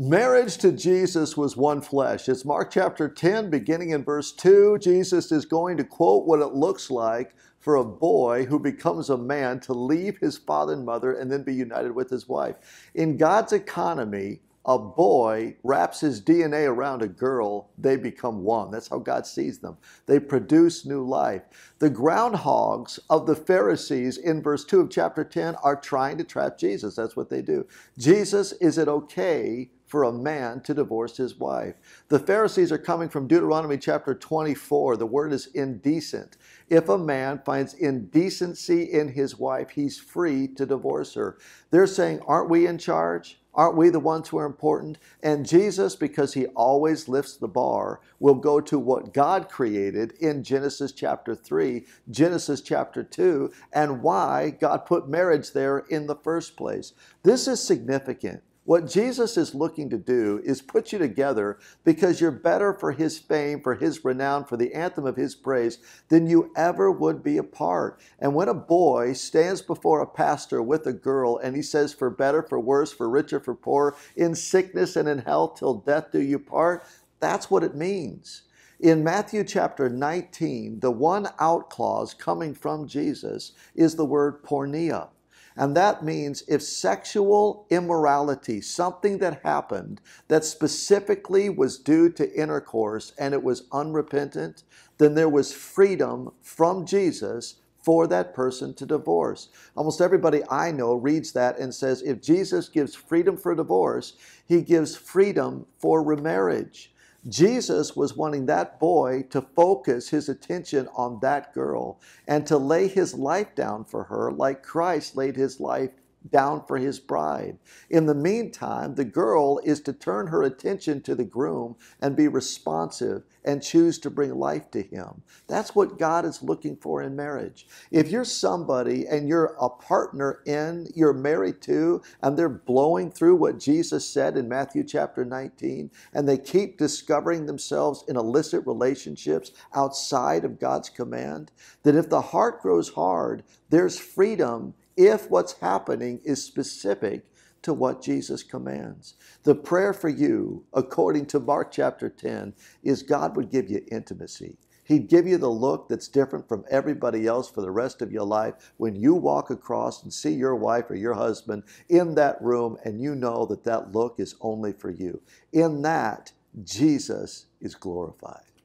Marriage to Jesus was one flesh. It's Mark chapter 10, beginning in verse 2. Jesus is going to quote what it looks like for a boy who becomes a man to leave his father and mother and then be united with his wife. In God's economy, a boy wraps his DNA around a girl, they become one. That's how God sees them. They produce new life. The groundhogs of the Pharisees in verse 2 of chapter 10 are trying to trap Jesus. That's what they do. Jesus, is it okay for a man to divorce his wife. The Pharisees are coming from Deuteronomy chapter 24. The word is indecent. If a man finds indecency in his wife, he's free to divorce her. They're saying, Aren't we in charge? Aren't we the ones who are important? And Jesus, because he always lifts the bar, will go to what God created in Genesis chapter 3, Genesis chapter 2, and why God put marriage there in the first place. This is significant what Jesus is looking to do is put you together because you're better for his fame, for his renown, for the anthem of his praise than you ever would be apart. And when a boy stands before a pastor with a girl and he says, For better, for worse, for richer, for poorer, in sickness and in health, till death do you part, that's what it means. In Matthew chapter 19, the one out clause coming from Jesus is the word pornea. And that means if sexual immorality, something that happened that specifically was due to intercourse and it was unrepentant, then there was freedom from Jesus for that person to divorce. Almost everybody I know reads that and says if Jesus gives freedom for divorce, he gives freedom for remarriage. Jesus was wanting that boy to focus his attention on that girl and to lay his life down for her like Christ laid his life down for his bride. In the meantime, the girl is to turn her attention to the groom and be responsive and choose to bring life to him. That's what God is looking for in marriage. If you're somebody and you're a partner in, you're married to, and they're blowing through what Jesus said in Matthew chapter 19, and they keep discovering themselves in illicit relationships outside of God's command, that if the heart grows hard, there's freedom if what's happening is specific to what Jesus commands. The prayer for you, according to Mark chapter 10, is God would give you intimacy. He'd give you the look that's different from everybody else for the rest of your life when you walk across and see your wife or your husband in that room and you know that that look is only for you. In that, Jesus is glorified.